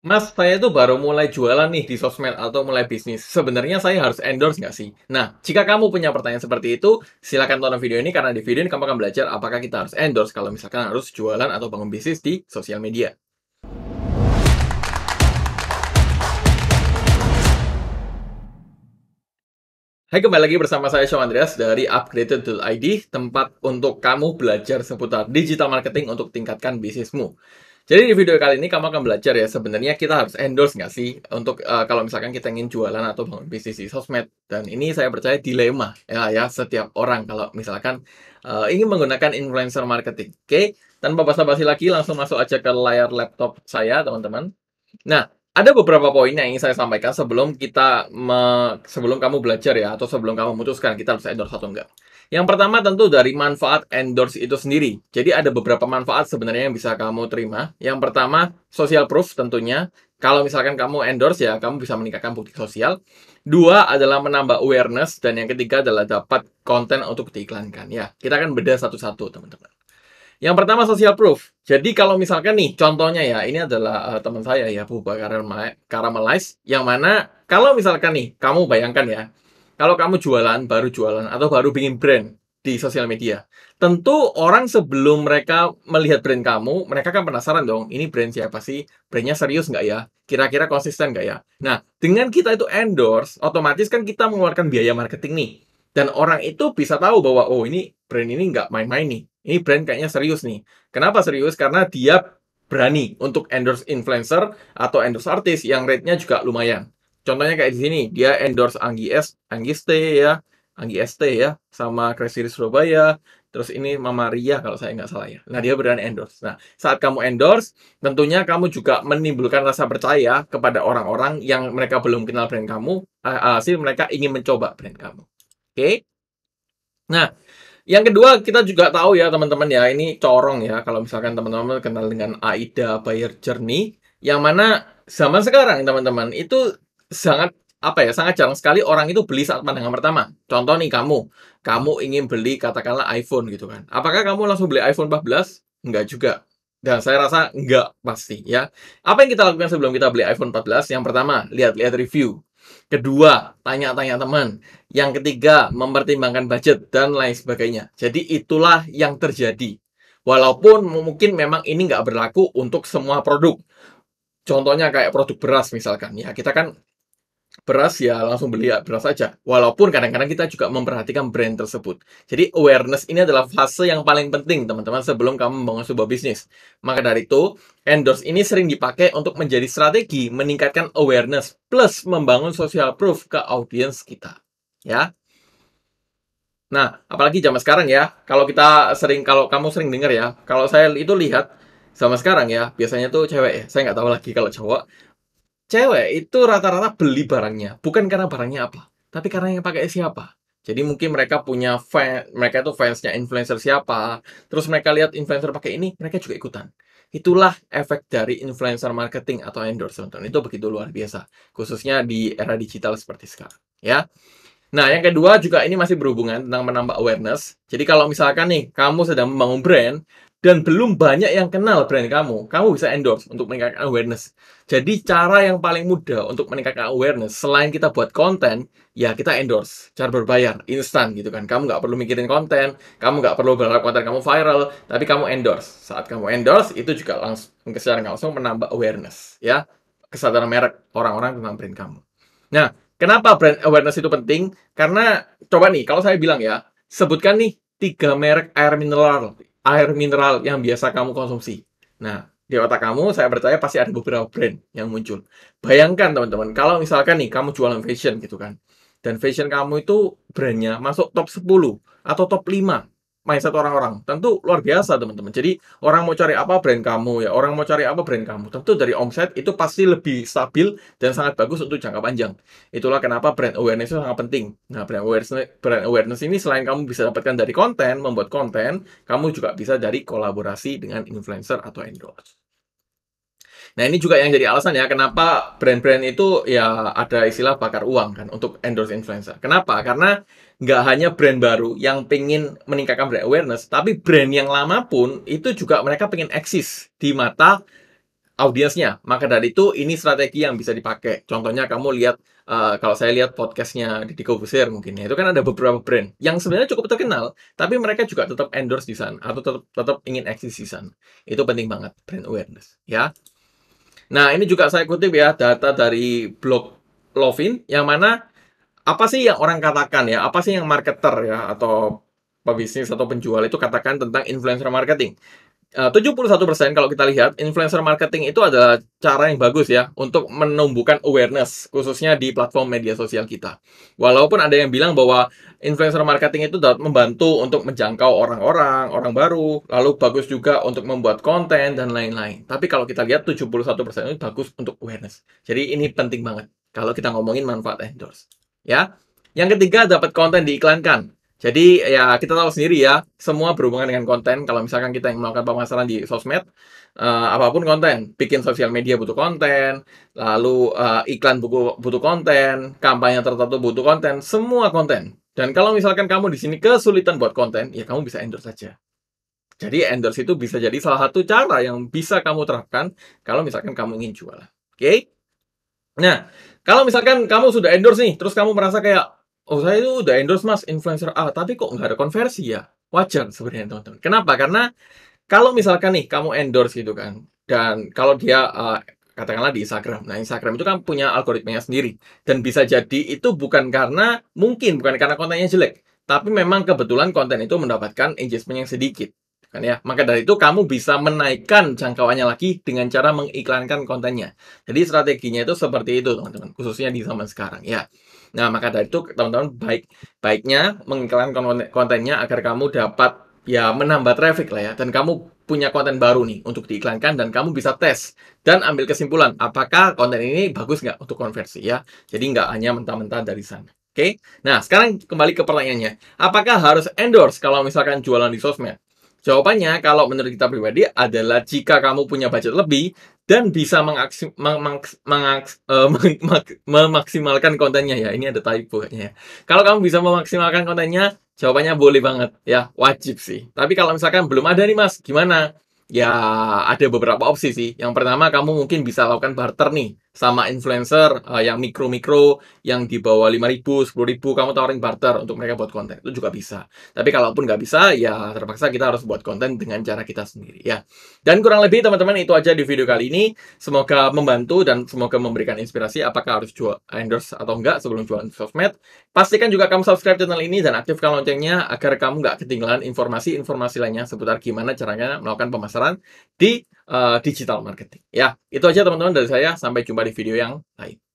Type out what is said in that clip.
Mas, saya tuh baru mulai jualan nih di sosmed atau mulai bisnis. Sebenarnya saya harus endorse nggak sih? Nah, jika kamu punya pertanyaan seperti itu, silakan tonton video ini karena di video ini kamu akan belajar apakah kita harus endorse kalau misalkan harus jualan atau bangun bisnis di sosial media. Hai, kembali lagi bersama saya Sean Andreas dari Upgraded.id, tempat untuk kamu belajar seputar digital marketing untuk tingkatkan bisnismu. Jadi di video kali ini kamu akan belajar ya sebenarnya kita harus endorse nggak sih untuk uh, kalau misalkan kita ingin jualan atau bangun bisnis di sosmed dan ini saya percaya dilema ya, ya setiap orang kalau misalkan uh, ingin menggunakan influencer marketing. Oke, okay? tanpa basa-basi lagi langsung masuk aja ke layar laptop saya teman-teman. Nah, ada beberapa poin yang ingin saya sampaikan sebelum kita sebelum kamu belajar ya atau sebelum kamu memutuskan kita harus endorse atau enggak. Yang pertama tentu dari manfaat endorse itu sendiri. Jadi ada beberapa manfaat sebenarnya yang bisa kamu terima. Yang pertama, social proof tentunya. Kalau misalkan kamu endorse ya, kamu bisa meningkatkan bukti sosial. Dua adalah menambah awareness. Dan yang ketiga adalah dapat konten untuk diiklankan. Ya, kita akan beda satu-satu teman-teman. Yang pertama social proof. Jadi kalau misalkan nih contohnya ya, ini adalah uh, teman saya ya Bu Karamelize yang mana kalau misalkan nih kamu bayangkan ya, kalau kamu jualan, baru jualan, atau baru bikin brand di sosial media, tentu orang sebelum mereka melihat brand kamu, mereka kan penasaran dong, ini brand siapa sih? Brandnya serius nggak ya? Kira-kira konsisten nggak ya? Nah, dengan kita itu endorse, otomatis kan kita mengeluarkan biaya marketing nih. Dan orang itu bisa tahu bahwa, oh ini brand ini nggak main-main nih. Ini brand kayaknya serius nih. Kenapa serius? Karena dia berani untuk endorse influencer atau endorse artis yang rate-nya juga lumayan. Contohnya kayak di sini, dia endorse Anggi S, Anggi ST ya, Anggi ST ya, sama Crazy Surabaya, terus ini Mama Ria kalau saya nggak salah ya. Nah, dia berani endorse. Nah, saat kamu endorse, tentunya kamu juga menimbulkan rasa percaya kepada orang-orang yang mereka belum kenal brand kamu, eh, hasil mereka ingin mencoba brand kamu. Oke? Okay? Nah, yang kedua kita juga tahu ya teman-teman ya ini corong ya kalau misalkan teman-teman kenal dengan AIDA Buyer Journey yang mana zaman sekarang teman-teman itu sangat apa ya sangat jarang sekali orang itu beli saat pandangan pertama. Contoh nih kamu, kamu ingin beli katakanlah iPhone gitu kan. Apakah kamu langsung beli iPhone 14? Enggak juga. Dan saya rasa enggak pasti ya. Apa yang kita lakukan sebelum kita beli iPhone 14? Yang pertama, lihat-lihat review. Kedua, tanya-tanya teman. Yang ketiga, mempertimbangkan budget dan lain sebagainya. Jadi itulah yang terjadi. Walaupun mungkin memang ini nggak berlaku untuk semua produk. Contohnya kayak produk beras misalkan ya. Kita kan beras ya langsung beli ya, beras saja. Walaupun kadang-kadang kita juga memperhatikan brand tersebut. Jadi awareness ini adalah fase yang paling penting teman-teman sebelum kamu membangun sebuah bisnis. Maka dari itu, endorse ini sering dipakai untuk menjadi strategi meningkatkan awareness plus membangun social proof ke audiens kita. Ya. Nah, apalagi zaman sekarang ya. Kalau kita sering kalau kamu sering dengar ya, kalau saya itu lihat sama sekarang ya, biasanya tuh cewek ya, saya nggak tahu lagi kalau cowok cewek itu rata-rata beli barangnya bukan karena barangnya apa tapi karena yang pakai siapa jadi mungkin mereka punya fan mereka itu fansnya influencer siapa terus mereka lihat influencer pakai ini mereka juga ikutan itulah efek dari influencer marketing atau endorsement itu begitu luar biasa khususnya di era digital seperti sekarang ya Nah, yang kedua juga ini masih berhubungan tentang menambah awareness. Jadi kalau misalkan nih, kamu sedang membangun brand, dan belum banyak yang kenal brand kamu, kamu bisa endorse untuk meningkatkan awareness. Jadi cara yang paling mudah untuk meningkatkan awareness, selain kita buat konten, ya kita endorse, cara berbayar, instan gitu kan. Kamu nggak perlu mikirin konten, kamu nggak perlu berharap konten kamu viral, tapi kamu endorse. Saat kamu endorse, itu juga langsung secara langsung menambah awareness, ya kesadaran merek orang-orang tentang brand kamu. Nah, Kenapa brand awareness itu penting? Karena coba nih, kalau saya bilang ya, sebutkan nih tiga merek air mineral, air mineral yang biasa kamu konsumsi. Nah, di otak kamu, saya percaya pasti ada beberapa brand yang muncul. Bayangkan teman-teman, kalau misalkan nih kamu jualan fashion gitu kan, dan fashion kamu itu brandnya masuk top 10 atau top 5 mindset orang-orang. Tentu luar biasa, teman-teman. Jadi, orang mau cari apa brand kamu ya, orang mau cari apa brand kamu. Tentu dari omset itu pasti lebih stabil dan sangat bagus untuk jangka panjang. Itulah kenapa brand awareness itu sangat penting. Nah, brand awareness brand awareness ini selain kamu bisa dapatkan dari konten, membuat konten, kamu juga bisa dari kolaborasi dengan influencer atau endorse. Nah ini juga yang jadi alasan ya kenapa brand-brand itu ya ada istilah bakar uang kan untuk endorse influencer. Kenapa? Karena nggak hanya brand baru yang pengen meningkatkan brand awareness, tapi brand yang lama pun itu juga mereka pengen eksis di mata audiensnya. Maka dari itu ini strategi yang bisa dipakai. Contohnya kamu lihat Uh, kalau saya lihat podcastnya di Diko Busir mungkin ya, itu kan ada beberapa brand yang sebenarnya cukup terkenal, tapi mereka juga tetap endorse di sana atau tetap tetap ingin eksis di sana. Itu penting banget brand awareness ya. Nah, ini juga saya kutip ya data dari blog Lovin yang mana apa sih yang orang katakan ya? Apa sih yang marketer ya atau pebisnis atau penjual itu katakan tentang influencer marketing? Eh, uh, 71% kalau kita lihat influencer marketing itu adalah cara yang bagus ya untuk menumbuhkan awareness khususnya di platform media sosial kita. Walaupun ada yang bilang bahwa influencer marketing itu dapat membantu untuk menjangkau orang-orang, orang baru, lalu bagus juga untuk membuat konten dan lain-lain. Tapi kalau kita lihat 71% itu bagus untuk awareness. Jadi ini penting banget kalau kita ngomongin manfaat endorse. Ya. Yang ketiga dapat konten diiklankan. Jadi ya kita tahu sendiri ya, semua berhubungan dengan konten. Kalau misalkan kita yang melakukan pemasaran di sosmed, uh, apapun konten, bikin sosial media butuh konten, lalu uh, iklan buku butuh konten, kampanye tertentu butuh konten, semua konten. Dan kalau misalkan kamu di sini kesulitan buat konten, ya kamu bisa endorse saja. Jadi endorse itu bisa jadi salah satu cara yang bisa kamu terapkan kalau misalkan kamu ingin jualan. Oke? Okay? Nah, kalau misalkan kamu sudah endorse nih, terus kamu merasa kayak oh saya itu udah endorse mas influencer A, tapi kok nggak ada konversi ya? Wajar sebenarnya teman-teman. Kenapa? Karena kalau misalkan nih kamu endorse gitu kan, dan kalau dia uh, katakanlah di Instagram. Nah, Instagram itu kan punya algoritmanya sendiri dan bisa jadi itu bukan karena mungkin bukan karena kontennya jelek, tapi memang kebetulan konten itu mendapatkan engagement yang sedikit kan ya maka dari itu kamu bisa menaikkan jangkauannya lagi dengan cara mengiklankan kontennya jadi strateginya itu seperti itu teman-teman khususnya di zaman sekarang ya nah maka dari itu teman-teman baik baiknya mengiklankan kontennya agar kamu dapat ya menambah traffic lah ya dan kamu punya konten baru nih untuk diiklankan dan kamu bisa tes dan ambil kesimpulan apakah konten ini bagus nggak untuk konversi ya jadi nggak hanya mentah-mentah dari sana oke okay? nah sekarang kembali ke pertanyaannya apakah harus endorse kalau misalkan jualan di sosmed Jawabannya kalau menurut kita pribadi adalah jika kamu punya budget lebih dan bisa eh, memaksimalkan kontennya ya. Ini ada typo ya. Kalau kamu bisa memaksimalkan kontennya, jawabannya boleh banget ya, wajib sih. Tapi kalau misalkan belum ada nih Mas, gimana? Ya ada beberapa opsi sih. Yang pertama kamu mungkin bisa lakukan barter nih sama influencer uh, yang mikro-mikro yang di bawah 5000, 10000 kamu tawarin barter untuk mereka buat konten itu juga bisa. Tapi kalaupun nggak bisa ya terpaksa kita harus buat konten dengan cara kita sendiri ya. Dan kurang lebih teman-teman itu aja di video kali ini. Semoga membantu dan semoga memberikan inspirasi apakah harus jual endorse atau enggak sebelum jualan sosmed. Pastikan juga kamu subscribe channel ini dan aktifkan loncengnya agar kamu nggak ketinggalan informasi-informasi lainnya seputar gimana caranya melakukan pemasaran di Eh, digital marketing. Ya, itu aja teman-teman dari saya. Sampai jumpa di video yang lain.